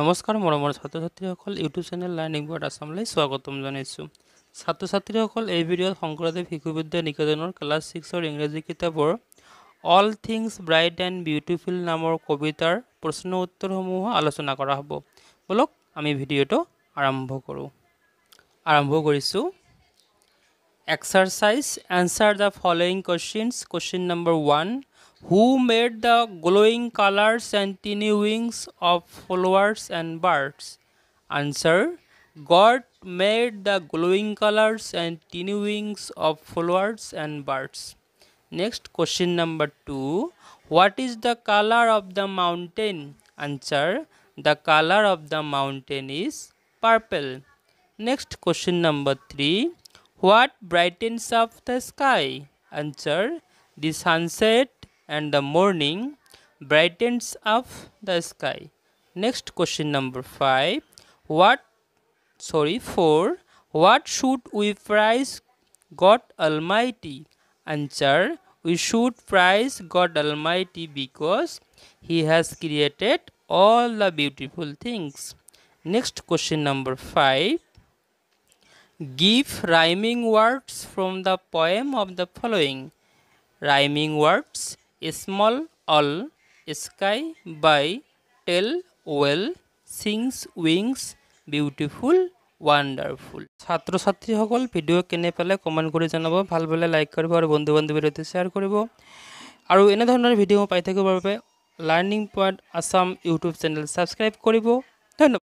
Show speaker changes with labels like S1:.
S1: নমস্কাৰ মৰমৰ ছাত্ৰ ছাত্ৰীসকল ইউটিউব চেনেল লাৰ্ণিং বৰ্ড আছামলৈ স্বাগতম জনাইছোঁ ছাত্ৰ ছাত্ৰীসকল এই ভিডিঅ'ত শংকৰদেৱ শিশু বিদ্যা নিকেতনৰ ক্লাছ ছিক্সৰ ইংৰাজী কিতাপৰ all things bright and beautiful নামৰ কবিতাৰ প্ৰশ্ন উত্তৰসমূহ আলোচনা কৰা হ'ব বোলক আমি ভিডিঅ'টো আৰম্ভ কৰোঁ আৰম্ভ কৰিছোঁ exercise answer the following questions question number one who made the glowing colors and tiny wings of flowers and birds? Answer God made the glowing colors and tiny wings of flowers and birds. Next question number two What is the color of the mountain? Answer The color of the mountain is purple. Next question number three What brightens up the sky? Answer The sunset and the morning brightens up the sky. Next question number 5. What, sorry, 4. What should we praise God Almighty? Answer, we should praise God Almighty because He has created all the beautiful things. Next question number 5. Give rhyming words from the poem of the following. Rhyming words small all sky by tell well sings wings beautiful wonderful ছাত্রছাত্ৰীসকল video' কেনে পালে comment কৰি জনাব ভাল পালে like কৰিব আৰু বন্ধু বান্ধৱীৰ সৈতে শ্বেয়াৰ কৰিব আৰু এনেধৰণৰ ভিডিঅ' পাই থাকিবৰ বাবে learning point Assam YouTube channel subscribe কৰিব ধন্যবাদ